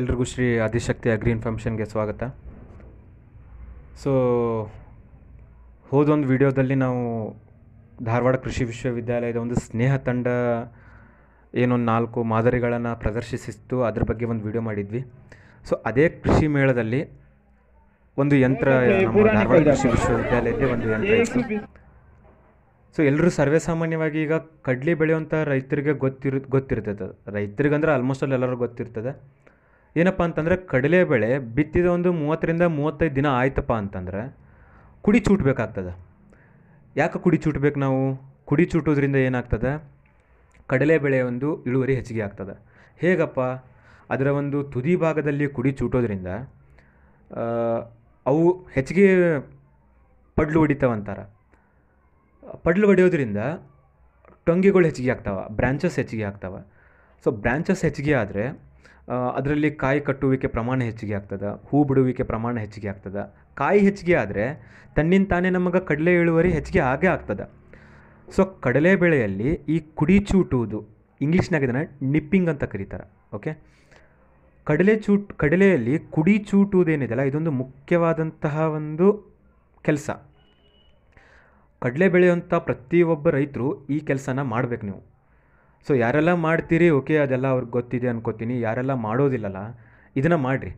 ಎಲ್ರಿಗೂ ಶ್ರೀ ಆದಿಶಕ್ತಿ ಅಗ್ರಿ ಇನ್ಫಾರ್ಮೇಷನ್ಗೆ ಸ್ವಾಗತ ಸೊ ಹೋದೊಂದು ವಿಡಿಯೋದಲ್ಲಿ ನಾವು ಧಾರವಾಡ ಕೃಷಿ ವಿಶ್ವವಿದ್ಯಾಲಯದ ಒಂದು ಸ್ನೇಹ ತಂಡ ಏನೊಂದು ನಾಲ್ಕು ಮಾದರಿಗಳನ್ನು ಪ್ರದರ್ಶಿಸಿತ್ತು ಅದ್ರ ಬಗ್ಗೆ ಒಂದು ವಿಡಿಯೋ ಮಾಡಿದ್ವಿ ಸೊ ಅದೇ ಕೃಷಿ ಮೇಳದಲ್ಲಿ ಒಂದು ಯಂತ್ರ ನಮ್ಮ ಧಾರವಾಡ ಕೃಷಿ ವಿಶ್ವವಿದ್ಯಾಲಯದ ಒಂದು ಯಂತ್ರ ಸೊ ಎಲ್ಲರೂ ಸರ್ವೇ ಸಾಮಾನ್ಯವಾಗಿ ಈಗ ಕಡ್ಲಿ ಬೆಳೆಯುವಂಥ ರೈತರಿಗೆ ಗೊತ್ತಿರು ಗೊತ್ತಿರ್ತದೆ ರೈತರಿಗಂದ್ರೆ ಆಲ್ಮೋಸ್ಟ್ ಅಲ್ಲಿ ಎಲ್ಲರೂ ಗೊತ್ತಿರ್ತದೆ ಏನಪ್ಪ ಅಂತಂದರೆ ಕಡಲೆಬೇಳೆ ಬಿತ್ತಿದ ಒಂದು ಮೂವತ್ತರಿಂದ ಮೂವತ್ತೈದು ದಿನ ಆಯ್ತಪ್ಪ ಅಂತಂದರೆ ಕುಡಿ ಚೂಟ್ಬೇಕಾಗ್ತದೆ ಯಾಕೆ ಕುಡಿ ಚೂಟ್ಬೇಕು ನಾವು ಕುಡಿ ಚೂಟೋದ್ರಿಂದ ಏನಾಗ್ತದೆ ಕಡಲೆಬೇಳೆ ಒಂದು ಇಳುವರಿ ಹೆಚ್ಚಿಗೆ ಆಗ್ತದೆ ಹೇಗಪ್ಪ ಅದರ ಒಂದು ತುದಿ ಭಾಗದಲ್ಲಿ ಕುಡಿ ಚೂಟೋದ್ರಿಂದ ಅವು ಹೆಚ್ಚಿಗೆ ಪಡ್ಲು ಹೊಡಿತಾವಂತಾರೆ ಪಡ್ಲು ಹೊಡೆಯೋದ್ರಿಂದ ಟೊಂಗಿಗಳು ಹೆಚ್ಚಿಗೆ ಆಗ್ತಾವೆ ಬ್ರ್ಯಾಂಚಸ್ ಹೆಚ್ಚಿಗೆ ಆಗ್ತಾವೆ ಸೊ ಬ್ರ್ಯಾಂಚಸ್ ಹೆಚ್ಚಿಗೆ ಆದರೆ ಅದರಲ್ಲಿ ಕಾಯಿ ಕಟ್ಟುವಿಕೆ ಪ್ರಮಾಣ ಹೆಚ್ಚಿಗೆ ಆಗ್ತದೆ ಹೂ ಬಿಡುವಿಕೆ ಪ್ರಮಾಣ ಹೆಚ್ಚಿಗೆ ಆಗ್ತದೆ ಕಾಯಿ ಹೆಚ್ಚಿಗೆ ಆದರೆ ತನ್ನಿಂದ ತಾನೇ ನಮಗೆ ಕಡಲೆ ಇಳುವರಿ ಹೆಚ್ಚಿಗೆ ಆಗೇ ಆಗ್ತದೆ ಸೊ ಕಡಲೆ ಬೆಳೆಯಲ್ಲಿ ಈ ಕುಡಿ ಚೂಟುವುದು ಇಂಗ್ಲೀಷ್ನಾಗ ಇದನ್ನು ನಿಪ್ಪಿಂಗ್ ಅಂತ ಕರೀತಾರೆ ಓಕೆ ಕಡಲೆ ಚೂಟ್ ಕಡಲೆಯಲ್ಲಿ ಕುಡಿ ಚೂಟುವುದೇನಿದೆಯಲ್ಲ ಇದೊಂದು ಮುಖ್ಯವಾದಂತಹ ಒಂದು ಕೆಲಸ ಕಡಲೆ ಬೆಳೆಯುವಂಥ ಪ್ರತಿಯೊಬ್ಬ ರೈತರು ಈ ಕೆಲಸನ ಮಾಡಬೇಕು ನೀವು ಸೊ ಯಾರೆಲ್ಲ ಮಾಡ್ತೀರಿ ಓಕೆ ಅದೆಲ್ಲ ಅವ್ರಿಗೆ ಗೊತ್ತಿದೆ ಅನ್ಕೋತೀನಿ ಯಾರೆಲ್ಲ ಮಾಡೋದಿಲ್ಲಲ್ಲ ಇದನ್ನು ಮಾಡಿರಿ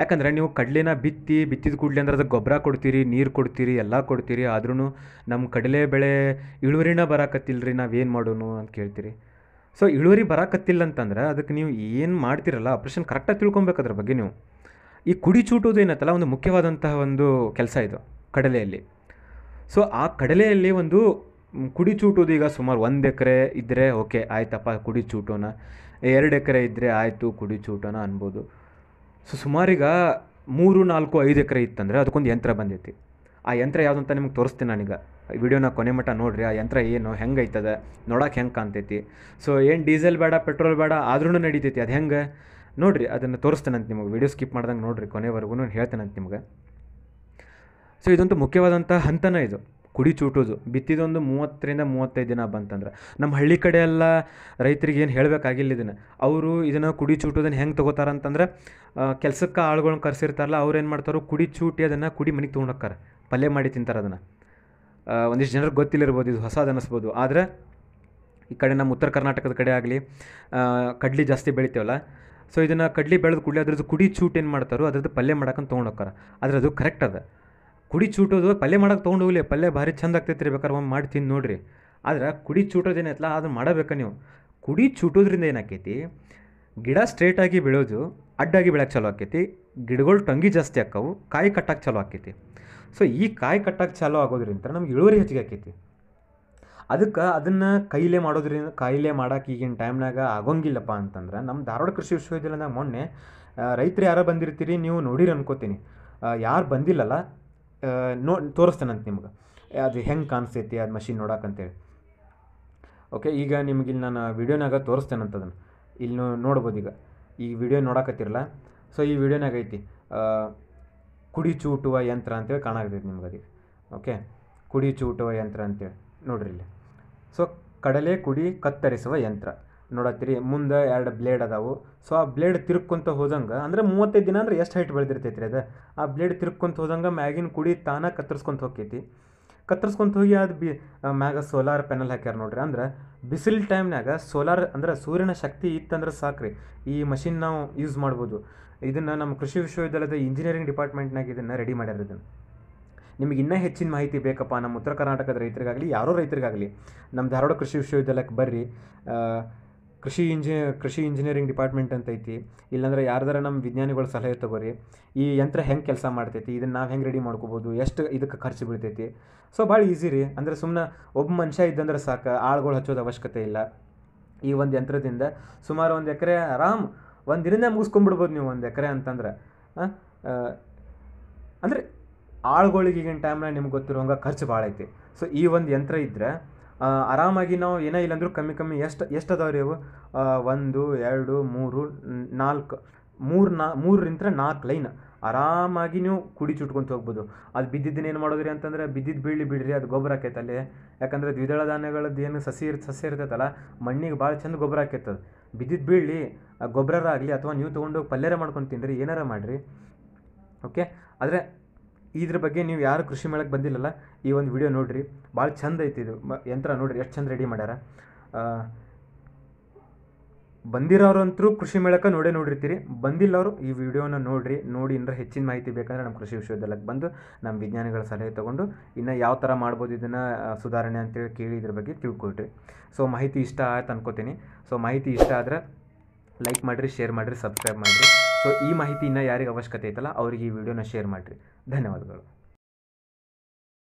ಯಾಕಂದರೆ ನೀವು ಕಡಲೆನ ಬಿತ್ತಿ ಬಿತ್ತಿದ ಕೂಡಲೇ ಅಂದರೆ ಅದಕ್ಕೆ ಗೊಬ್ಬರ ಕೊಡ್ತೀರಿ ನೀರು ಕೊಡ್ತೀರಿ ಎಲ್ಲ ಕೊಡ್ತೀರಿ ಆದ್ರೂ ನಮ್ಮ ಕಡಲೆ ಬೆಳೆ ಇಳುವರಿನ ಬರಾಕತ್ತಿಲ್ಲರಿ ರೀ ನಾವೇನು ಮಾಡೋನು ಅಂತ ಕೇಳ್ತೀರಿ ಸೊ ಇಳುವರಿ ಬರಾಕತ್ತಿಲ್ಲ ಅಂತಂದ್ರೆ ಅದಕ್ಕೆ ನೀವು ಏನು ಮಾಡ್ತೀರಲ್ಲ ಆಪ್ರೇಷನ್ ಕರೆಕ್ಟಾಗಿ ತಿಳ್ಕೊಬೇಕು ಅದ್ರ ಬಗ್ಗೆ ನೀವು ಈ ಕುಡಿ ಚೂಟೋದು ಏನತ್ತಲ್ಲ ಒಂದು ಮುಖ್ಯವಾದಂತಹ ಒಂದು ಕೆಲಸ ಇದು ಕಡಲೆಯಲ್ಲಿ ಸೊ ಆ ಕಡಲೆಯಲ್ಲಿ ಒಂದು ಕುಡಿ ಚೂಟುದು ಈಗ ಸುಮಾರು ಒಂದು ಎಕರೆ ಇದ್ದರೆ ಓಕೆ ಆಯ್ತಪ್ಪ ಕುಡಿ ಚೂಟೋಣ ಎರಡು ಎಕರೆ ಇದ್ದರೆ ಆಯಿತು ಕುಡಿ ಚೂಟೋಣ ಅನ್ಬೋದು ಸೊ ಸುಮಾರೀಗ ಮೂರು ನಾಲ್ಕು ಐದು ಎಕರೆ ಇತ್ತಂದರೆ ಅದಕ್ಕೊಂದು ಯಂತ್ರ ಬಂದೈತಿ ಆ ಯಂತ್ರ ಯಾವುದಂತ ನಿಮ್ಗೆ ತೋರಿಸ್ತೀನಿ ನಾನೀಗ ವಿಡಿಯೋನ ಕೊನೆ ಮಟ್ಟ ನೋಡಿರಿ ಆ ಯಂತ್ರ ಏನು ಹೆಂಗೆ ಐತದೆ ನೋಡೋಕೆ ಹೆಂಗೆ ಕಾಣ್ತೈತಿ ಸೊ ಏನು ಡೀಸೆಲ್ ಬೇಡ ಪೆಟ್ರೋಲ್ ಬೇಡ ಆದ್ರೂ ನಡೀತೈತಿ ಅದು ಹೆಂಗೆ ನೋಡಿರಿ ಅದನ್ನು ಅಂತ ನಿಮಗೆ ವಿಡಿಯೋ ಸ್ಕಿಪ್ ಮಾಡ್ದಂಗೆ ನೋಡಿರಿ ಕೊನೆವರೆಗೂ ಹೇಳ್ತೇನಂತ ನಿಮ್ಗೆ ಸೊ ಇದಂತೂ ಮುಖ್ಯವಾದಂಥ ಹಂತನೇ ಇದು ಕುಡಿ ಚೂಟೋದು ಬಿತ್ತಿದೊಂದು ಮೂವತ್ತರಿಂದ ಮೂವತ್ತೈದು ದಿನ ಬಂತಂದ್ರೆ ನಮ್ಮ ಹಳ್ಳಿ ಕಡೆ ಎಲ್ಲ ರೈತರಿಗೆ ಏನು ಹೇಳಬೇಕಾಗಿಲ್ಲ ಇದನ್ನು ಅವರು ಇದನ್ನು ಕುಡಿ ಚೂಟೋದನ್ನು ಹೆಂಗೆ ತೊಗೋತಾರೆ ಅಂತಂದ್ರೆ ಕೆಲಸಕ್ಕೆ ಆಳುಗಳನ್ನ ಕರೆಸಿರ್ತಾರಲ್ಲ ಅವ್ರು ಏನು ಮಾಡ್ತಾರೆ ಕುಡಿ ಚೂಟಿ ಅದನ್ನು ಕುಡಿ ಮನೆಗೆ ತೊಗೊಂಡೋಗ್ತಾರೆ ಪಲ್ಯ ಮಾಡಿ ತಿಂತಾರೆ ಅದನ್ನು ಒಂದಿಷ್ಟು ಜನರಿಗೆ ಗೊತ್ತಿಲ್ಲಿರ್ಬೋದು ಇದು ಹೊಸದು ಅನ್ನಿಸ್ಬೋದು ಆದರೆ ಈ ಕಡೆ ನಮ್ಮ ಉತ್ತರ ಕರ್ನಾಟಕದ ಕಡೆ ಆಗಲಿ ಕಡ್ಲಿ ಜಾಸ್ತಿ ಬೆಳಿತೇವಲ್ಲ ಸೊ ಇದನ್ನು ಕಡ್ಲಿ ಬೆಳೆದು ಕೂಡಲೇ ಅದ್ರದ್ದು ಕುಡಿ ಚೂಟ್ ಏನು ಮಾಡ್ತಾರೋ ಅದ್ರದ್ದು ಪಲ್ಯ ಮಾಡೋಕ್ಕಂತ ತೊಗೊಂಡೋಗ್ತಾರೆ ಆದರೆ ಅದು ಕರೆಕ್ಟ್ ಅದ ಕುಡಿ ಚೂಟೋದು ಪಲ್ಯ ಮಾಡೋಕೆ ತೊಗೊಂಡು ಹೋಗ್ಲಿ ಪಲ್ಯ ಭಾರಿ ಚಂದ ಆಗ್ತೈತೆ ರೀ ಬೇಕಾದ್ರೆ ಒಮ್ಮೆ ಮಾಡಿ ನೋಡಿರಿ ಆದ್ರೆ ಕುಡಿ ಚೂಟೋದೇನೈತಲ್ಲ ಅದು ಮಾಡಬೇಕು ನೀವು ಕುಡಿ ಚೂಟೋದ್ರಿಂದ ಏನಾಕೈತಿ ಗಿಡ ಸ್ಟ್ರೇಟಾಗಿ ಬೆಳೆಯೋದು ಅಡ್ಡಾಗಿ ಬೆಳೆಯಕ್ಕೆ ಚಲೋ ಆಕೈತಿ ಗಿಡಗಳು ಟೊಂಗಿ ಜಾಸ್ತಿ ಆಕ್ಕವು ಕಾಯಿ ಕಟ್ಟಕ್ಕೆ ಚಲೋ ಆಕೈತಿ ಸೊ ಈ ಕಾಯಿ ಕಟ್ಟಕ್ಕೆ ಚಾಲೂ ಆಗೋದ್ರಿಂದ ನಮ್ಗೆ ಇಳುವರಿ ಹೆಚ್ಚಿಗೆ ಆಕೈತಿ ಅದಕ್ಕೆ ಅದನ್ನು ಕೈಲೇ ಮಾಡೋದ್ರಿಂದ ಕಾಯಿಲೆ ಮಾಡೋಕೆ ಈಗಿನ ಟೈಮ್ನಾಗ ಆಗೋಂಗಿಲ್ಲಪ್ಪ ಅಂತಂದ್ರೆ ನಮ್ಮ ಧಾರವಾಡ ಕೃಷಿ ವಿಶ್ವವಿದ್ಯಾಲಯದಾಗ ಮೊನ್ನೆ ರೈತರು ಯಾರೋ ಬಂದಿರ್ತೀರಿ ನೀವು ನೋಡಿರಿ ಅನ್ಕೋತೀನಿ ಯಾರು ಬಂದಿಲ್ಲಲ್ಲ ನೋ ತೋರಿಸ್ತೇನಂತೆ ನಿಮ್ಗೆ ಅದು ಹೆಂಗೆ ಕಾಣಿಸ್ತೈತಿ ಅದು ಮಷಿನ್ ನೋಡಕ್ಕೆ ಓಕೆ ಈಗ ನಿಮ್ಗೆ ಇಲ್ಲಿ ನಾನು ವೀಡಿಯೋನಾಗ ತೋರಿಸ್ತೇನಂತ ಅದನ್ನು ಇಲ್ಲಿ ನೋಡ್ಬೋದು ಈಗ ಈ ವಿಡಿಯೋ ನೋಡಕತ್ತಿರಲ್ಲ ಸೊ ಈ ವಿಡಿಯೋನಾಗ ಐತಿ ಕುಡಿ ಚೂಟುವ ಯಂತ್ರ ಅಂತೇಳಿ ಕಾಣಾಕತ್ತೈತಿ ನಿಮ್ಗೆ ಅದಕ್ಕೆ ಓಕೆ ಕುಡಿ ಚೂಟುವ ಯಂತ್ರ ಅಂತೇಳಿ ನೋಡ್ರಿ ಇಲ್ಲಿ ಸೊ ಕಡಲೆ ಕುಡಿ ಕತ್ತರಿಸುವ ಯಂತ್ರ ನೋಡತ್ತೀರಿ ಮುಂದೆ ಎರಡು ಬ್ಲೇಡ್ ಅದಾವು ಸೊ ಆ ಬ್ಲೇಡ್ ತಿರ್ಕೊಂತ ಹೋದಂಗೆ ಅಂದರೆ ಮೂವತ್ತೈದು ದಿನ ಅಂದ್ರೆ ಎಷ್ಟು ಹೈಟ್ ಬೆಳೆದಿರ್ತೈತಿ ರೀ ಅದು ಆ ಬ್ಲೇಡ್ ತಿರ್ಕೊಂತ ಹೋದಂಗೆ ಮ್ಯಾಗಿನ ಕುಡಿ ತಾನ ಕತ್ತರಿಸ್ಕೊಂತ ಹೋಗ್ತೈತಿ ಕತ್ತರಿಸ್ಕೊಂತ ಹೋಗಿ ಅದು ಬಿ ಮ್ಯಾಗ ಸೋಲಾರ್ ಪ್ಯಾನಲ್ ಹಾಕ್ಯಾರ ನೋಡ್ರಿ ಅಂದ್ರೆ ಬಿಸಿಲು ಟೈಮ್ನಾಗ ಸೋಲಾರ್ ಅಂದ್ರೆ ಸೂರ್ಯನ ಶಕ್ತಿ ಇತ್ತಂದ್ರೆ ಸಾಕ್ರಿ ಈ ಮಷಿನ್ ನಾವು ಯೂಸ್ ಮಾಡ್ಬೋದು ಇದನ್ನು ನಮ್ಮ ಕೃಷಿ ವಿಶ್ವವಿದ್ಯಾಲಯದ ಇಂಜಿನಿಯರಿಂಗ್ ಡಿಪಾರ್ಟ್ಮೆಂಟ್ನಾಗ ಇದನ್ನು ರೆಡಿ ಮಾಡ್ಯಾರ ಇದನ್ನು ನಿಮಗೆ ಇನ್ನೂ ಹೆಚ್ಚಿನ ಮಾಹಿತಿ ಬೇಕಪ್ಪ ನಮ್ಮ ಉತ್ತರ ಕರ್ನಾಟಕದ ರೈತರಿಗಾಗಲಿ ಯಾರೋ ರೈತರಿಗಾಗಲಿ ನಮ್ಮ ಧಾರವಾಡ ಕೃಷಿ ವಿಶ್ವವಿದ್ಯಾಲಯಕ್ಕೆ ಬರ್ರಿ ಕೃಷಿ ಇಂಜಿನಿಯರ್ ಕೃಷಿ ಇಂಜಿನಿಯರಿಂಗ್ ಡಿಪಾರ್ಟ್ಮೆಂಟ್ ಅಂತ ಐತಿ ಇಲ್ಲಾಂದ್ರೆ ಯಾರ್ದಾರ ನಮ್ಮ ವಿಜ್ಞಾನಿಗಳ ಸಲಹೆ ತಗೋರಿ ಈ ಯಂತ್ರ ಹೆಂಗೆ ಕೆಲಸ ಮಾಡ್ತೈತಿ ಇದನ್ನ ನಾವು ಹೆಂಗೆ ರೆಡಿ ಮಾಡ್ಕೋಬೋದು ಎಷ್ಟು ಇದಕ್ಕೆ ಖರ್ಚು ಬೀಳ್ತೈತಿ ಸೊ ಭಾಳ ಈಸಿ ರೀ ಅಂದರೆ ಸುಮ್ಮನೆ ಒಬ್ಬ ಮನುಷ್ಯ ಇದ್ದಂದ್ರೆ ಸಾಕು ಆಳ್ಗಳು ಹಚ್ಚೋದು ಅವಶ್ಯಕತೆ ಇಲ್ಲ ಈ ಒಂದು ಯಂತ್ರದಿಂದ ಸುಮಾರು ಒಂದು ಎಕರೆ ಆರಾಮ್ ಒಂದು ದಿನದಿಂದ ಮುಗಿಸ್ಕೊಂಡ್ಬಿಡ್ಬೋದು ನೀವು ಒಂದು ಎಕರೆ ಅಂತಂದ್ರೆ ಅಂದರೆ ಆಳ್ಗಳಿಗೆ ಈಗಿನ ಟೈಮ್ನಾಗ ನಿಮ್ಗೆ ಗೊತ್ತಿರೋ ಹಂಗೆ ಖರ್ಚು ಭಾಳ ಐತಿ ಸೊ ಈ ಒಂದು ಯಂತ್ರ ಇದ್ದರೆ ಆರಾಮಾಗಿ ನಾವು ಏನೇ ಇಲ್ಲಾಂದ್ರೂ ಕಮ್ಮಿ ಕಮ್ಮಿ ಎಷ್ಟು ಎಷ್ಟು ಅದಾವೆ ರೀ ಅವು ಒಂದು ಎರಡು ಮೂರು ನಾಲ್ಕು ಮೂರು ನಾ ಮೂರರಿಂದ ನಾಲ್ಕು ಲೈನ್ ಆರಾಮಾಗಿ ನೀವು ಕುಡಿ ಚುಟ್ಕೊಂತ ಹೋಗ್ಬೋದು ಅದು ಬಿದ್ದಿದ್ದನ್ನ ಏನು ಮಾಡೋದ್ರಿ ಅಂತಂದ್ರೆ ಬಿದ್ದಿದ್ದು ಬೀಳಿ ಬಿಡ್ರಿ ಅದು ಗೊಬ್ಬರ ಆಕೈತೆ ಅಲ್ಲಿ ಯಾಕಂದ್ರೆ ದ್ವಿದಳ ಧಾನ್ಯಗಳದ್ದು ಏನು ಸಸಿ ಇರ್ ಸಸಿ ಇರ್ತೈತಲ್ಲ ಮಣ್ಣಿಗೆ ಭಾಳ ಚಂದ ಗೊಬ್ಬರ ಆಕೈತದ ಬಿದ್ದಿದ್ದು ಬೀಳಿ ಗೊಬ್ಬರ ಆಗಲಿ ಅಥವಾ ನೀವು ತೊಗೊಂಡೋಗಿ ಪಲ್ಯರ ಮಾಡ್ಕೊಂಡು ತಿನ್ನಿರಿ ಏನಾರ ಮಾಡಿರಿ ಓಕೆ ಆದರೆ ಇದ್ರ ಬಗ್ಗೆ ನೀವು ಯಾರು ಕೃಷಿ ಮೇಳಕ್ಕೆ ಬಂದಿಲ್ಲಲ್ಲ ಈ ಒಂದು ವಿಡಿಯೋ ನೋಡಿರಿ ಭಾಳ ಚಂದ ಐತಿ ಇದು ಯಂತ್ರ ನೋಡಿರಿ ಎಷ್ಟು ಚಂದ ರೆಡಿ ಮಾಡ್ಯಾರ ಬಂದಿರೋರಂತರೂ ಕೃಷಿ ಮೇಳಕ್ಕೆ ನೋಡೇ ನೋಡಿರ್ತೀರಿ ಬಂದಿಲ್ಲವರು ಈ ವಿಡಿಯೋನ ನೋಡಿರಿ ನೋಡಿ ಇನ್ನರ ಹೆಚ್ಚಿನ ಮಾಹಿತಿ ಬೇಕಂದ್ರೆ ನಮ್ಮ ಕೃಷಿ ವಿಶ್ವವಿದ್ಯಾಲಯಕ್ಕೆ ಬಂದು ನಮ್ಮ ವಿಜ್ಞಾನಿಗಳ ಸಲಹೆ ತೊಗೊಂಡು ಇನ್ನು ಯಾವ ಥರ ಮಾಡ್ಬೋದು ಇದನ್ನು ಸುಧಾರಣೆ ಅಂತೇಳಿ ಕೇಳಿ ಇದ್ರ ಬಗ್ಗೆ ತಿಳ್ಕೊಳ್ರಿ ಸೊ ಮಾಹಿತಿ ಇಷ್ಟ ಆಯ್ತು ಅನ್ಕೋತೀನಿ ಸೊ ಮಾಹಿತಿ ಇಷ್ಟ ಆದರೆ ಲೈಕ್ ಮಾಡಿರಿ ಶೇರ್ ಮಾಡಿರಿ ಸಬ್ಸ್ಕ್ರೈಬ್ ಮಾಡಿರಿ ಸೊ ಈ ಮಾಹಿತಿ ಇನ್ನೂ ಯಾರಿಗೆ ಅವಶ್ಯಕತೆ ಐತಲ್ಲ ಅವ್ರಿಗೆ ಈ ವಿಡಿಯೋನ ಶೇರ್ ಮಾಡಿರಿ धन्यवाद